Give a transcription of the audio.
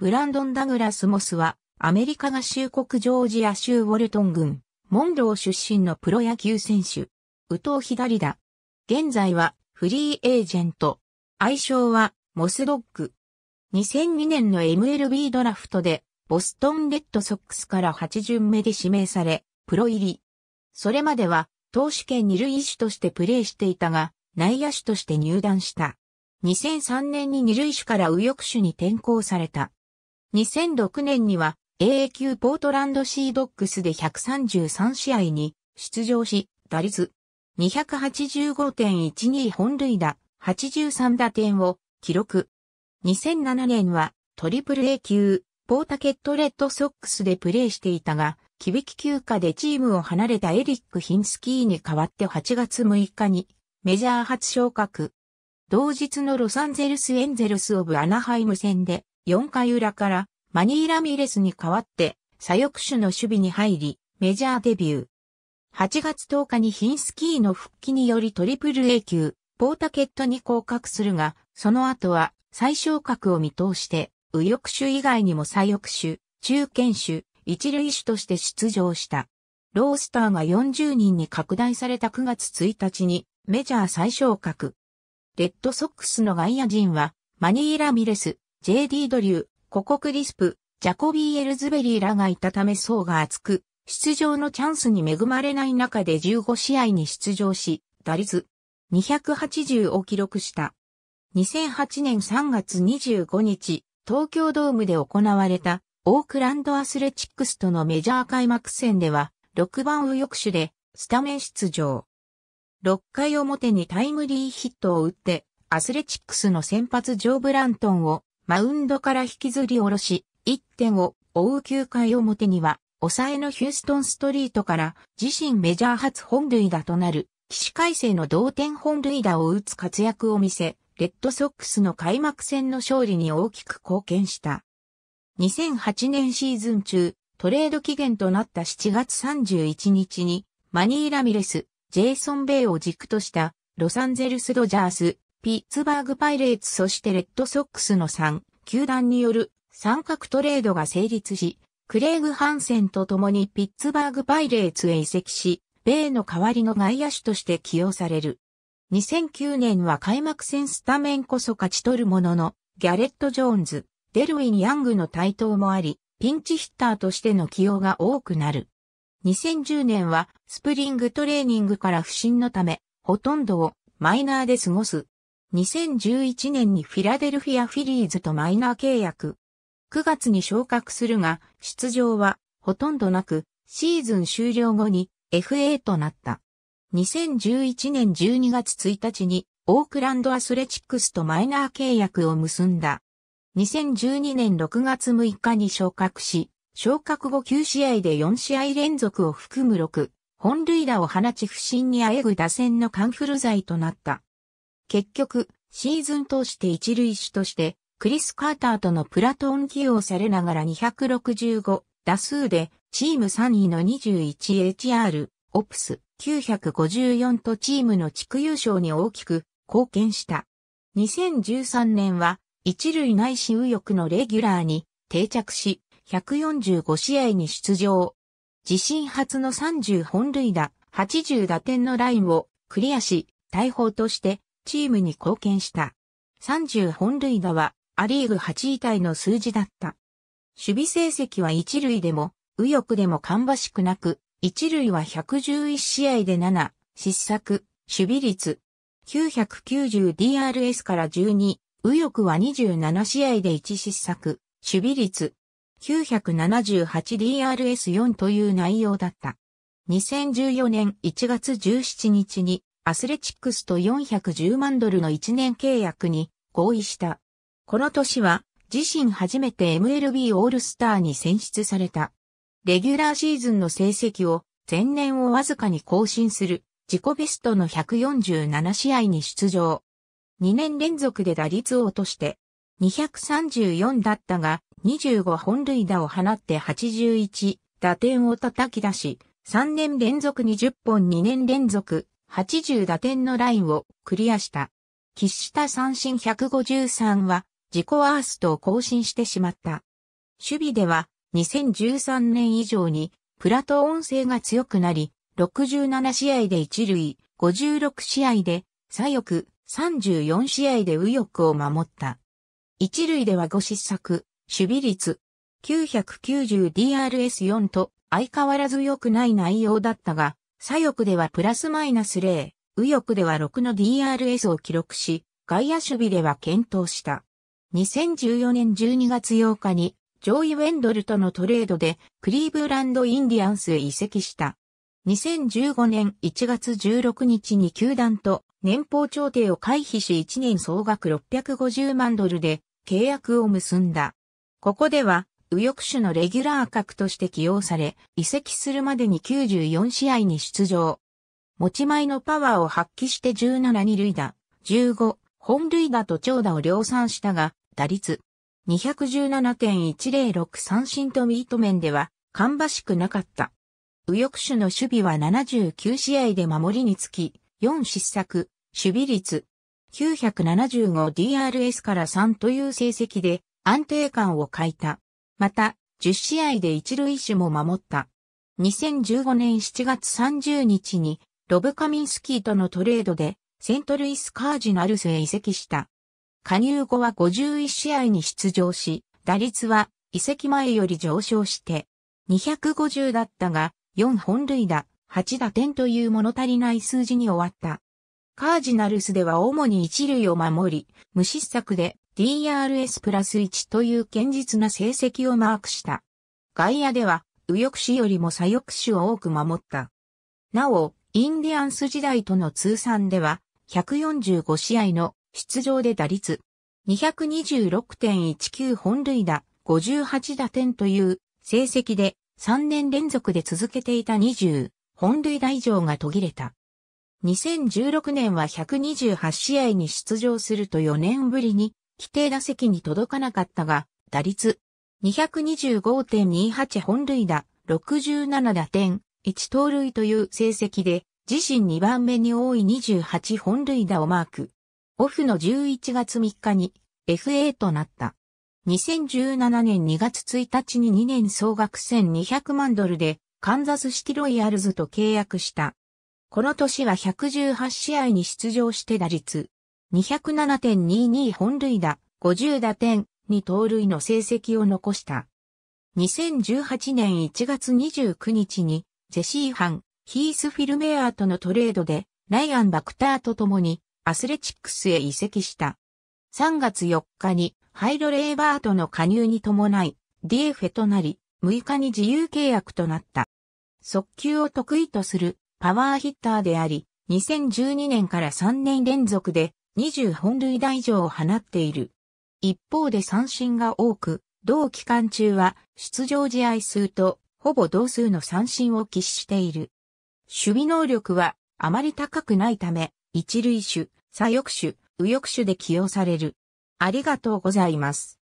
ブランドン・ダグラス・モスは、アメリカ合衆国ジョージア州ウォルトン郡、モンロー出身のプロ野球選手。右投左打。現在は、フリーエージェント。愛称は、モスドッグ。2002年の MLB ドラフトで、ボストン・レッドソックスから8巡目で指名され、プロ入り。それまでは、投手兼二塁手としてプレーしていたが、内野手として入団した。2003年に二塁手から右翼手に転向された。2006年には AA 級ポートランドシードックスで133試合に出場し、打率285.12本塁打83打点を記録。2007年はトリプル A 級ポータケットレッドソックスでプレーしていたが、キビキ休暇でチームを離れたエリック・ヒンスキーに代わって8月6日にメジャー初昇格。同日のロサンゼルス・エンゼルス・オブ・アナハイム戦で4回裏からマニー・ラミレスに代わって左翼手の守備に入り、メジャーデビュー。8月10日にヒンスキーの復帰によりトリプル A 級、ポータケットに降格するが、その後は最昇格を見通して、右翼手以外にも左翼手、中堅手、一塁手として出場した。ロースターが40人に拡大された9月1日にメジャー最昇格。レッドソックスの外野陣はマニーラ・ミレス、J.D. ドリュー、ココクリスプ、ジャコビー・エルズベリーらがいたため層が厚く、出場のチャンスに恵まれない中で15試合に出場し、打率280を記録した。2008年3月25日、東京ドームで行われたオークランドアスレチックスとのメジャー開幕戦では、6番右翼手でスタメン出場。6回表にタイムリーヒットを打って、アスレチックスの先発ジョー・ブラントンをマウンドから引きずり下ろし、1点を追う9回表には、抑えのヒューストンストリートから自身メジャー初本塁打となる、起死回生の同点本塁打を打つ活躍を見せ、レッドソックスの開幕戦の勝利に大きく貢献した。2008年シーズン中、トレード期限となった7月31日に、マニー・ラミレス、ジェイソン・ベイを軸としたロサンゼルス・ドジャースピッツバーグパイレーツそしてレッドソックスの3球団による三角トレードが成立し、クレイグ・ハンセンと共にピッツバーグパイレーツへ移籍し、米の代わりの外野手として起用される。2009年は開幕戦スタメンこそ勝ち取るものの、ギャレット・ジョーンズ、デルウィン・ヤングの台頭もあり、ピンチヒッターとしての起用が多くなる。2010年はスプリングトレーニングから不振のため、ほとんどをマイナーで過ごす。2011年にフィラデルフィア・フィリーズとマイナー契約。9月に昇格するが、出場はほとんどなく、シーズン終了後に FA となった。2011年12月1日にオークランドアスレチックスとマイナー契約を結んだ。2012年6月6日に昇格し、昇格後9試合で4試合連続を含む6、本塁打を放ち不振にあえぐ打線のカンフル剤となった。結局、シーズン通して一塁手として、クリス・カーターとのプラトーン起用されながら265打数で、チーム3位の 21HR、オプス954とチームの地区優勝に大きく貢献した。2013年は、一塁内視右翼のレギュラーに定着し、145試合に出場。自身初の30本塁打、80打点のラインをクリアし、大砲としてチームに貢献した。30本塁打はアリーグ8位タイの数字だった。守備成績は一塁でも、右翼でも芳しくなく、一塁は111試合で7、失策、守備率、990DRS から12、右翼は27試合で1失策、守備率、978DRS4 という内容だった。2014年1月17日にアスレチックスと410万ドルの1年契約に合意した。この年は自身初めて MLB オールスターに選出された。レギュラーシーズンの成績を前年をわずかに更新する自己ベストの147試合に出場。2年連続で打率を落として234だったが25本塁打を放って81打点を叩き出し3年連続20本2年連続80打点のラインをクリアした。喫した三振153は自己アーストを更新してしまった。守備では2013年以上にプラトーン性が強くなり、67試合で一塁、56試合で左翼、34試合で右翼を守った。一塁では5失策、守備率、990DRS4 と相変わらず良くない内容だったが、左翼ではプラスマイナス0、右翼では6の DRS を記録し、外野守備では検討した。2014年12月8日に、ジョイ・ウェンドルとのトレードで、クリーブランド・インディアンスへ移籍した。2015年1月16日に球団と年俸調停を回避し1年総額650万ドルで契約を結んだ。ここでは右翼手のレギュラー格として起用され、移籍するまでに94試合に出場。持ち前のパワーを発揮して17二塁打、15、本塁打と長打を量産したが、打率217.106三振とミート面では、かんばしくなかった。右翼手の守備は79試合で守りにつき、4失策、守備率 975DRS から3という成績で安定感を欠いた。また、10試合で一塁手も守った。2015年7月30日に、ロブカミンスキーとのトレードで、セントルイスカージナルスへ移籍した。加入後は51試合に出場し、打率は移籍前より上昇して、250だったが、4本塁打、8打点という物足りない数字に終わった。カージナルスでは主に一塁を守り、無失策で DRS プラス1という堅実な成績をマークした。外野では右翼手よりも左翼手を多く守った。なお、インディアンス時代との通算では、145試合の出場で打率、226.19本塁打、58打点という成績で3年連続で続けていた20本塁打以上が途切れた。2016年は128試合に出場すると4年ぶりに規定打席に届かなかったが、打率225.28本塁打、67打点、1盗塁という成績で、自身2番目に多い28本塁打をマーク。オフの11月3日に FA となった。2017年2月1日に2年総額1200万ドルでカンザスシティロイヤルズと契約した。この年は118試合に出場して打率207.22本塁打、50打点、2盗塁の成績を残した。2018年1月29日に、ジェシーハン、ヒースフィルメアーとのトレードで、ライアン・バクターと共に、アスレチックスへ移籍した。3月4日に、ハイド・レイバートの加入に伴い、ディエフェとなり、6日に自由契約となった。速球を得意とするパワーヒッターであり、2012年から3年連続で20本塁打以上を放っている。一方で三振が多く、同期間中は出場試合数とほぼ同数の三振を喫している。守備能力はあまり高くないため、一塁手、左翼手、右翼手で起用される。ありがとうございます。